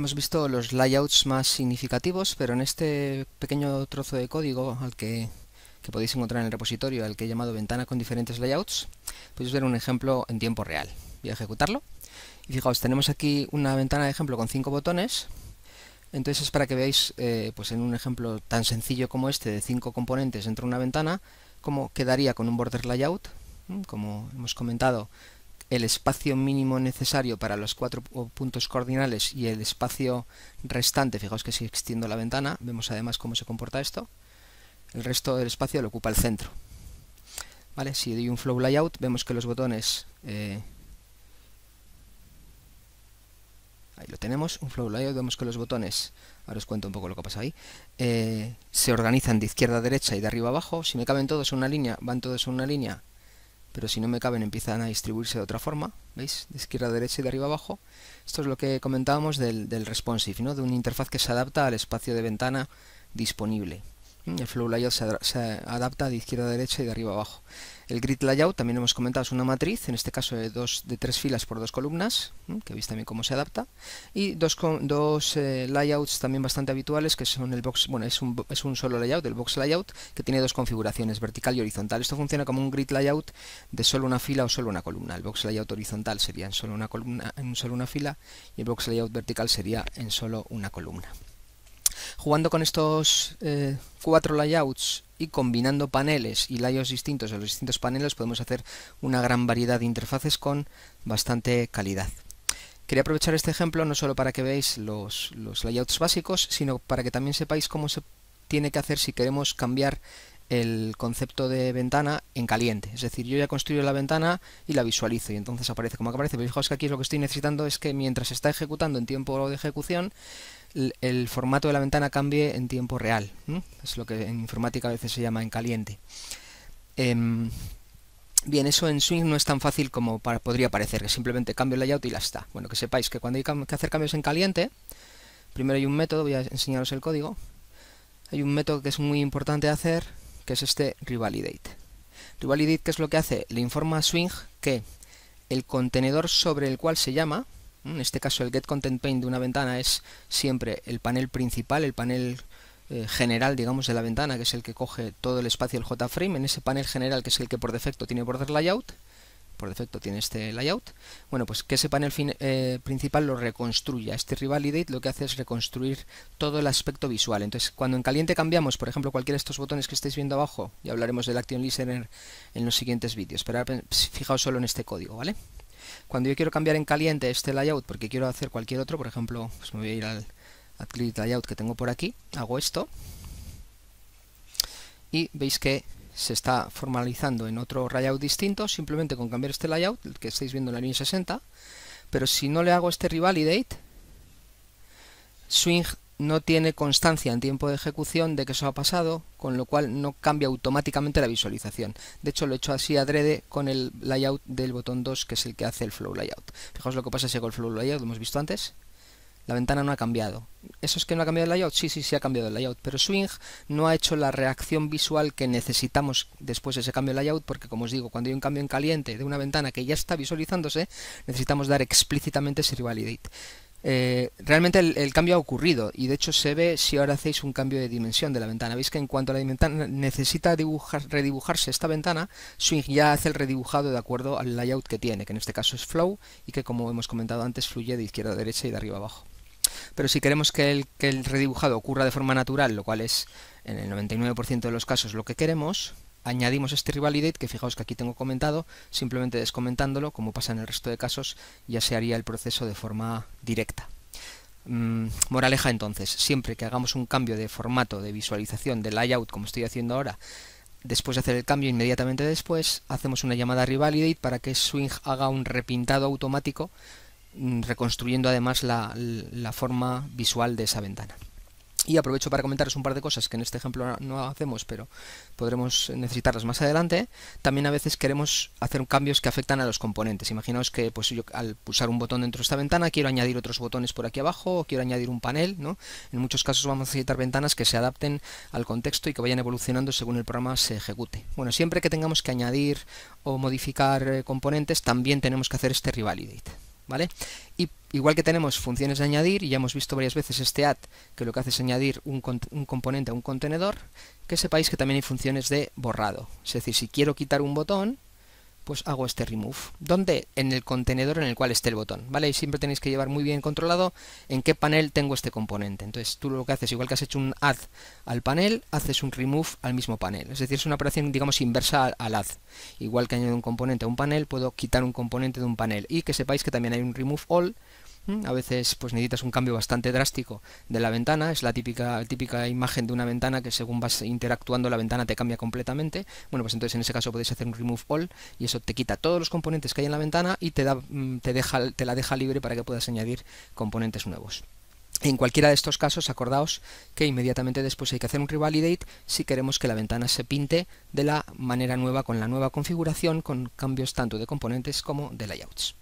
Hemos visto los layouts más significativos, pero en este pequeño trozo de código al que, podéis encontrar en el repositorio, al que he llamado ventana con diferentes layouts, podéis ver un ejemplo en tiempo real. Voy a ejecutarlo. Y fijaos, tenemos aquí una ventana de ejemplo con cinco botones. Entonces es para que veáis, eh, pues en un ejemplo tan sencillo como este, de cinco componentes dentro de una ventana, cómo quedaría con un border layout. Como hemos comentado, el espacio mínimo necesario para los cuatro puntos cardinales y el espacio restante, fijaos que si extiendo la ventana, vemos además cómo se comporta esto, el resto del espacio lo ocupa el centro. ¿Vale? Si doy un flow layout, vemos que los botones... Eh, ahí lo tenemos, un flow layout, vemos que los botones, ahora os cuento un poco lo que pasa ahí, eh, se organizan de izquierda a derecha y de arriba a abajo, si me caben todos en una línea, van todos en una línea, pero si no me caben empiezan a distribuirse de otra forma, ¿veis? De izquierda a derecha y de arriba a abajo. Esto es lo que comentábamos del, del responsive, ¿no? de una interfaz que se adapta al espacio de ventana disponible. Mm, el flow layout se, adapta de izquierda a derecha y de arriba a abajo. El grid layout, también hemos comentado, es una matriz, en este caso de, dos, de tres filas por dos columnas, mm, que veis también cómo se adapta, y dos, eh, layouts también bastante habituales, que son el box, bueno, es un, solo layout, el box layout, que tiene dos configuraciones, vertical y horizontal. Esto funciona como un grid layout de solo una fila o solo una columna. El box layout horizontal sería en solo una columna, en solo una fila, y el box layout vertical sería en solo una columna. Jugando con estos eh, cuatro layouts y combinando paneles y layouts distintos a los distintos paneles podemos hacer una gran variedad de interfaces con bastante calidad. Quería aprovechar este ejemplo no solo para que veáis los, layouts básicos, sino para que también sepáis cómo se tiene que hacer si queremos cambiar el concepto de ventana en caliente. Es decir, yo ya construyo la ventana y la visualizo y entonces aparece como aparece. Pero fijaos que aquí lo que estoy necesitando es que mientras está ejecutando en tiempo de ejecución, el formato de la ventana cambie en tiempo real. Es lo que en informática a veces se llama en caliente. Em, bien, eso en Swing no es tan fácil como podría parecer, que simplemente cambio el layout y ya está. Bueno, que sepáis que cuando hay que hacer cambios en caliente, primero hay un método, voy a enseñaros el código. Hay un método que es muy importante hacer, que es este revalidate. Revalidate, ¿qué es lo que hace? Le informa a Swing que el contenedor sobre el cual se llama, en este caso el Get Content de una ventana es siempre el panel principal, el panel eh, general, digamos, de la ventana, que es el que coge todo el espacio del JFrame. En ese panel general, que es el que por defecto tiene Border Layout, por defecto tiene este layout, bueno, pues que ese panel eh, principal lo reconstruya. Este Revalidate lo que hace es reconstruir todo el aspecto visual. Entonces, cuando en caliente cambiamos, por ejemplo, cualquiera de estos botones que estáis viendo abajo, y hablaremos del Action Listener en los siguientes vídeos, pero pues, fijaos solo en este código, ¿vale? Cuando yo quiero cambiar en caliente este layout porque quiero hacer cualquier otro, por ejemplo, pues me voy a ir al Clip Layout que tengo por aquí, hago esto y veis que se está formalizando en otro layout distinto simplemente con cambiar este layout, el que estáis viendo en la línea 60, pero si no le hago este revalidate, Swing no tiene constancia en tiempo de ejecución de que eso ha pasado, con lo cual no cambia automáticamente la visualización. De hecho, lo he hecho así adrede con el layout del botón 2, que es el que hace el flow layout. Fijaos lo que pasa si con el flow layout, lo hemos visto antes. La ventana no ha cambiado. ¿Eso es que no ha cambiado el layout? Sí, sí, sí ha cambiado el layout, pero Swing no ha hecho la reacción visual que necesitamos después de ese cambio de layout, porque como os digo, cuando hay un cambio en caliente de una ventana que ya está visualizándose, necesitamos dar explícitamente ese validate. Eh, realmente el, cambio ha ocurrido y de hecho se ve si ahora hacéis un cambio de dimensión de la ventana. Veis que en cuanto la ventana necesita dibujar, redibujarse esta ventana, Swing ya hace el redibujado de acuerdo al layout que tiene, que en este caso es Flow y que como hemos comentado antes fluye de izquierda a derecha y de arriba a abajo. Pero si queremos que el, que el redibujado ocurra de forma natural, lo cual es en el 99% de los casos lo que queremos, añadimos este revalidate que fijaos que aquí tengo comentado, simplemente descomentándolo, como pasa en el resto de casos, ya se haría el proceso de forma directa. Mm, moraleja entonces, siempre que hagamos un cambio de formato, de visualización, de layout, como estoy haciendo ahora, después de hacer el cambio, inmediatamente después, hacemos una llamada revalidate para que Swing haga un repintado automático, mm, reconstruyendo además la forma visual de esa ventana. Y aprovecho para comentaros un par de cosas que en este ejemplo no hacemos, pero podremos necesitarlas más adelante. También a veces queremos hacer cambios que afectan a los componentes. Imaginaos que pues, yo al pulsar un botón dentro de esta ventana quiero añadir otros botones por aquí abajo o quiero añadir un panel. ¿no? En muchos casos vamos a necesitar ventanas que se adapten al contexto y que vayan evolucionando según el programa se ejecute. Bueno, siempre que tengamos que añadir o modificar eh, componentes, también tenemos que hacer este revalidate. ¿Vale? Y Igual que tenemos funciones de añadir, y ya hemos visto varias veces este add, que lo que hace es añadir un, componente a un contenedor, que sepáis que también hay funciones de borrado. Es decir, si quiero quitar un botón, pues hago este remove. ¿Dónde? En el contenedor en el cual esté el botón, ¿vale? Y siempre tenéis que llevar muy bien controlado en qué panel tengo este componente. Entonces tú lo que haces, igual que has hecho un add al panel, haces un remove al mismo panel. Es decir, es una operación, digamos, inversa al add. Igual que añado un componente a un panel, puedo quitar un componente de un panel. Y que sepáis que también hay un remove all Mm, a veces pues necesitas un cambio bastante drástico de la ventana, es la típica, típica imagen de una ventana que según vas interactuando la ventana te cambia completamente. Bueno, pues entonces en ese caso podéis hacer un remove all y eso te quita todos los componentes que hay en la ventana y te, mm, te, deja, te la deja libre para que puedas añadir componentes nuevos. En cualquiera de estos casos, acordaos que inmediatamente después hay que hacer un revalidate si queremos que la ventana se pinte de la manera nueva con la nueva configuración, con cambios tanto de componentes como de layouts.